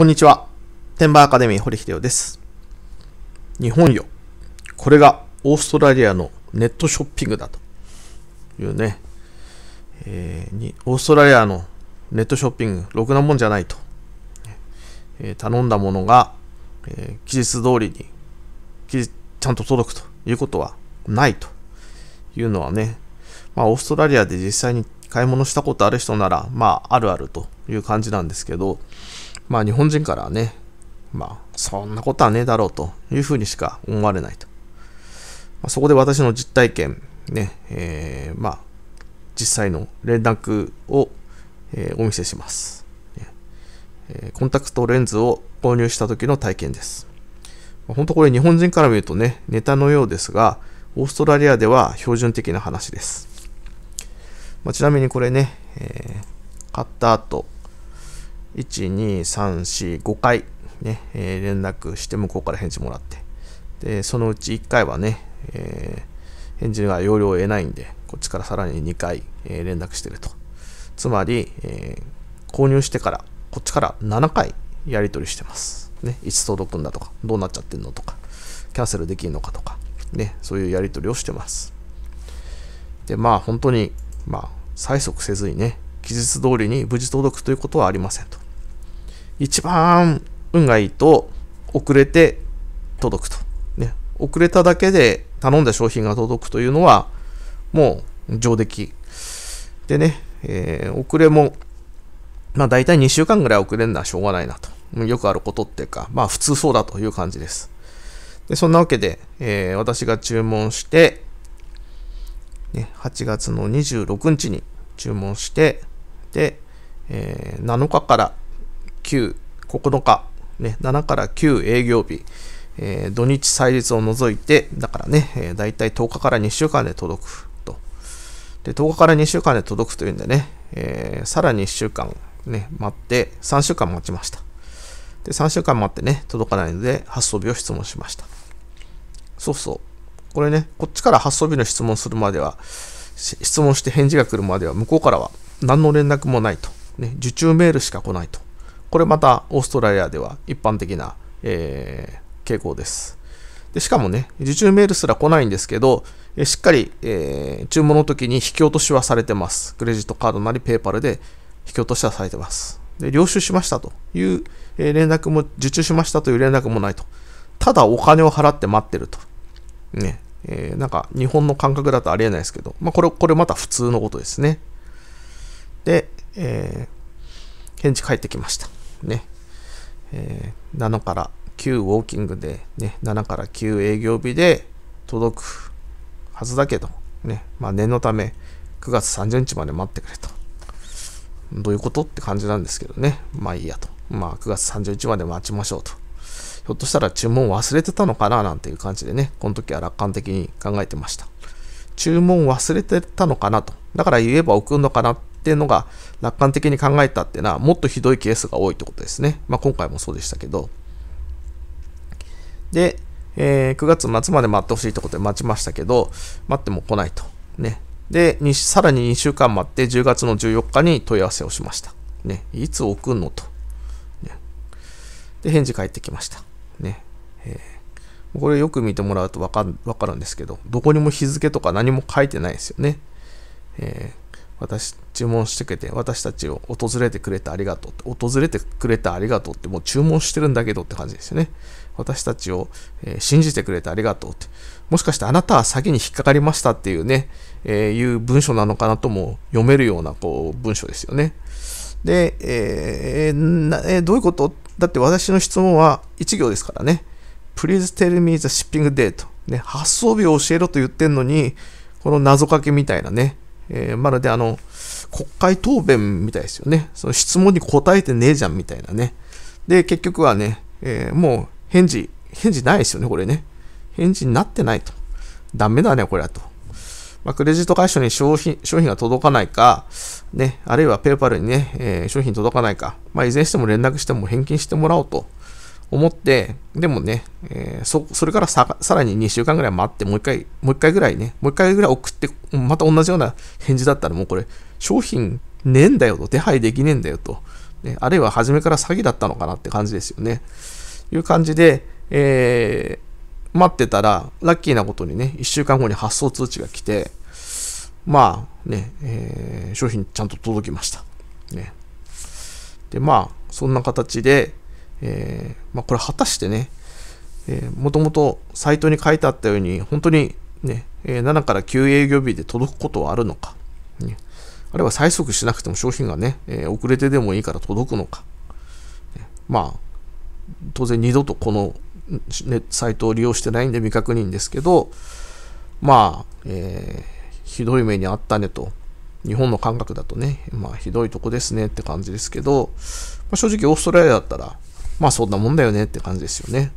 こんにちは。テンバーアカデミー堀秀夫です。日本よ。これがオーストラリアのネットショッピングだというね。えー、にオーストラリアのネットショッピング、ろくなもんじゃないと。えー、頼んだものが、えー、期日通りに期日ちゃんと届くということはないというのはね、まあ、オーストラリアで実際に買い物したことある人なら、まあ、あるあるという感じなんですけど、まあ日本人からはね、まあそんなことはねえだろうというふうにしか思われないと。まあ、そこで私の実体験、ね、えー、まあ実際の連絡を、えー、お見せします、えー。コンタクトレンズを購入した時の体験です。まあ、本当これ日本人から見るとね、ネタのようですが、オーストラリアでは標準的な話です。まあ、ちなみにこれね、えー、買った後、12345回ね、えー、連絡して向こうから返事もらってでそのうち1回はね、えー、返事が要領を得ないんでこっちからさらに2回、えー、連絡してるとつまり、え購入してからこっちから7回やり取りしてますねいつ届くんだとかどうなっちゃってんのとかキャンセルできるのかとかねそういうやり取りをしてますでまあ本当にまあ催促せずにね期日通りに無事届くということはありませんと。一番運がいいと、遅れて届くと。ね、遅れただけで頼んだ商品が届くというのは、もう上出来。でね、えー、遅れも、まあ大体2週間ぐらい遅れるのはしょうがないなと。よくあることっていうか、まあ普通そうだという感じです。でそんなわけで、えー、私が注文して、ね、8月の26日に注文して、で、えー、7日から9、9日、ね、7から9営業日、えー、土日祭日を除いて、だからね、えー、大体10日から2週間で届くと。で、10日から2週間で届くというんでね、えー、さらに1週間、ね、待って、3週間待ちました。で、3週間待ってね、届かないので、発送日を質問しました。そうそう。これね、こっちから発送日の質問するまでは、質問して返事が来るまでは、向こうからは何の連絡もないと、ね、受注メールしか来ないと。これまたオーストラリアでは一般的な、えー、傾向です。でしかもね、受注メールすら来ないんですけど、えしっかり、えー、注文の時に引き落としはされてます。クレジットカードなりペーパルで引き落としはされてます。で、領収しましたという、え連絡も、受注しましたという連絡もないと。ただお金を払って待ってると。ね。えー、なんか日本の感覚だとありえないですけど、まあこれ、これまた普通のことですね。で、えー、返事返ってきました。ね。えー、7から9ウォーキングで、ね、7から9営業日で届くはずだけど、ね、まあ、念のため9月30日まで待ってくれと。どういうことって感じなんですけどね。まあいいやと。まあ9月30日まで待ちましょうと。ひょっとしたら注文忘れてたのかななんていう感じでね、この時は楽観的に考えてました。注文忘れてたのかなと。だから言えば送るのかなっっていうのが楽観的に考えたっていうのはもっとひどいケースが多いってことですね。まあ、今回もそうでしたけど。で、えー、9月末まで待ってほしいってことで待ちましたけど、待っても来ないと。ね。で、さらに2週間待って10月の14日に問い合わせをしました。ね。いつ送んのと。ね、で、返事返ってきました。ね。えー、これよく見てもらうとわかるんですけど、どこにも日付とか何も書いてないですよね。えー私、注文してくれて、私たちを訪れてくれてありがとうって、訪れてくれてありがとうって、もう注文してるんだけどって感じですよね。私たちを、えー、信じてくれてありがとうって。もしかしてあなたは詐欺に引っかかりましたっていうね、えー、いう文章なのかなとも読めるようなこう文章ですよね。で、えーえー、どういうことだって私の質問は1行ですからね。Please tell me the shipping date。ね、発送日を教えろと言ってんのに、この謎かけみたいなね、えー、まるであの、国会答弁みたいですよね。その質問に答えてねえじゃんみたいなね。で、結局はね、えー、もう返事、返事ないですよね、これね。返事になってないと。ダメだね、これはと。まあ、クレジット会社に商品商品が届かないか、ね、あるいはペーパルにね、えー、商品届かないか、まあ、いずれにしても連絡しても返金してもらおうと。思って、でもね、えー、そ、それからさ、さらに2週間ぐらい待って、もう一回、もう一回ぐらいね、もう一回ぐらい送って、また同じような返事だったらもうこれ、商品ねえんだよと、手配できねえんだよと、ね、あるいは初めから詐欺だったのかなって感じですよね。いう感じで、えー、待ってたら、ラッキーなことにね、1週間後に発送通知が来て、まあね、えー、商品ちゃんと届きました。ね。で、まあ、そんな形で、えー、まあ、これ果たしてね、えもともとサイトに書いてあったように、本当にね、えー、7から9営業日で届くことはあるのか、ね、あるいは催促しなくても商品がね、えー、遅れてでもいいから届くのか、ね、まあ、当然二度とこの、ね、サイトを利用してないんで未確認ですけど、まあ、えー、ひどい目にあったねと、日本の感覚だとね、まあ、ひどいとこですねって感じですけど、まあ、正直オーストラリアだったら、まあそんなもんだよねって感じですよね。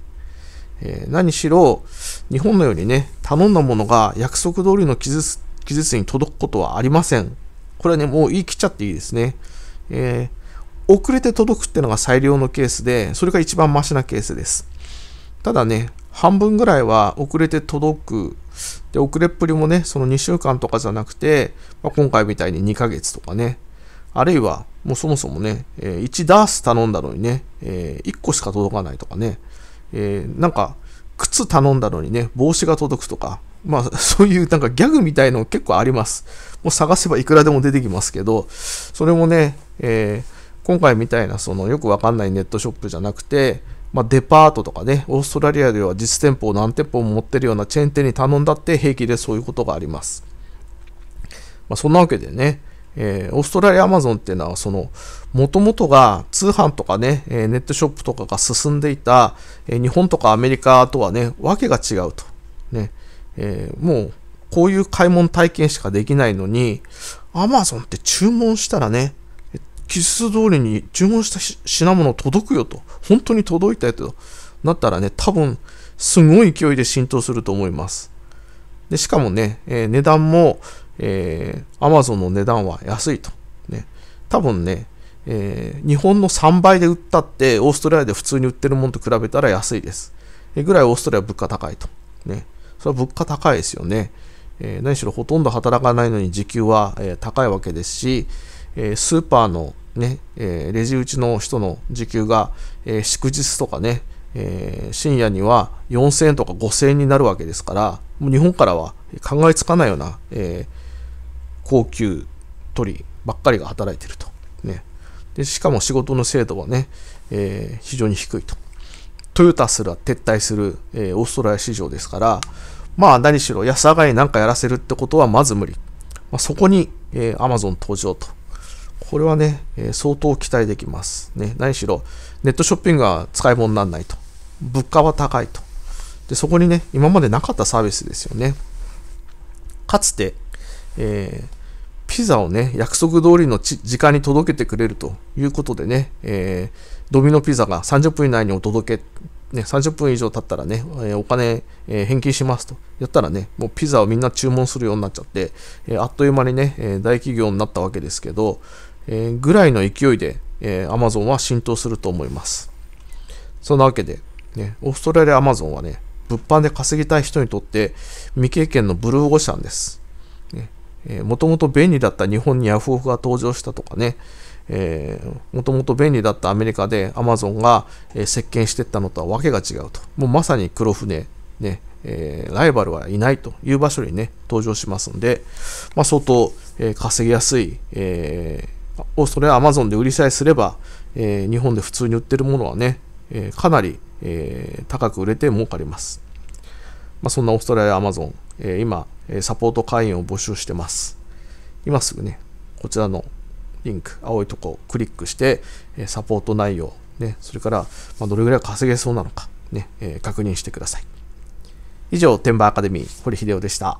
えー、何しろ、日本のようにね、頼んだものが約束通りの期日期日に届くことはありません。これはね、もう言い切っちゃっていいですね。えー、遅れて届くってのが最良のケースで、それが一番マシなケースです。ただね、半分ぐらいは遅れて届く。で、遅れっぷりもね、その2週間とかじゃなくて、まあ、今回みたいに2ヶ月とかね、あるいはもうそもそもね、えー、1ダース頼んだのにね、えー、1個しか届かないとかね、えー、なんか、靴頼んだのにね、帽子が届くとか、まあ、そういうなんかギャグみたいの結構あります。もう探せばいくらでも出てきますけど、それもね、えー、今回みたいなそのよくわかんないネットショップじゃなくて、まあ、デパートとかね、オーストラリアでは実店舗を何店舗も持ってるようなチェーン店に頼んだって平気でそういうことがあります。まあ、そんなわけでね、えー、オーストラリアアマゾンっていうのは、その、もともとが通販とかね、えー、ネットショップとかが進んでいた、えー、日本とかアメリカとはね、訳が違うと。ね、えもう、こういう買い物体験しかできないのに、アマゾンって注文したらね、記述通りに注文した品物届くよと、本当に届いたよとなったらね、多分、すごい勢いで浸透すると思います。でしかもね、え値段も、えー、Amazon の値段は安いと。ね、多分ね、えー、日本の3倍で売ったって、オーストラリアで普通に売ってるものと比べたら安いです。えぐらいオーストラリア物価高いと。ね、それは物価高いですよね。えー、何しろほとんど働かないのに時給は、えー、高いわけですし、えー、スーパーのね、えレジ打ちの人の時給が、え祝日とかね、え深夜には4000円とか5000円になるわけですから、もう日本からは考えつかないような、えー高級鳥ばっかりが働いてると。ね、でしかも仕事の精度はね、えー、非常に低いと。トヨタすら撤退する、えー、オーストラリア市場ですから、まあ何しろ安上がりなんかやらせるってことはまず無理。まあ、そこに、えー、Amazon 登場と。これはね、えー、相当期待できます。ね、何しろネットショッピングは使い物にならないと。物価は高いと。で、そこにね、今までなかったサービスですよね。かつて、えー、ピザをね、約束通りの時間に届けてくれるということでね、えー、ドミノピザが30分以内にお届け、ね、30分以上経ったらね、えお金、え返金しますと。やったらね、もうピザをみんな注文するようになっちゃって、えあっという間にね、え大企業になったわけですけど、えぐらいの勢いで、えー、Amazon は浸透すると思います。そんなわけで、ね、オーストラリアアマゾンはね、物販で稼ぎたい人にとって未経験のブルーオーシャンです。もともと便利だった日本にヤフオクが登場したとかね、もともと便利だったアメリカでアマゾンが、えー、席巻していったのとは訳が違うと。もうまさに黒船、ね、えライバルはいないという場所にね、登場しますんで、まあ、相当、えー、稼ぎやすい、えー、それは a m a z で売りさえすれば、えー、日本で普通に売ってるものはね、えー、かなり、えー、高く売れて儲かります。まあ、そんなオーストラリアアマゾン、えー、今、サポート会員を募集してます。今すぐね、こちらのリンク、青いとこをクリックして、サポート内容、ね、それから、まどれぐらい稼げそうなのか、ね、え確認してください。以上、天馬アカデミー、堀秀夫でした。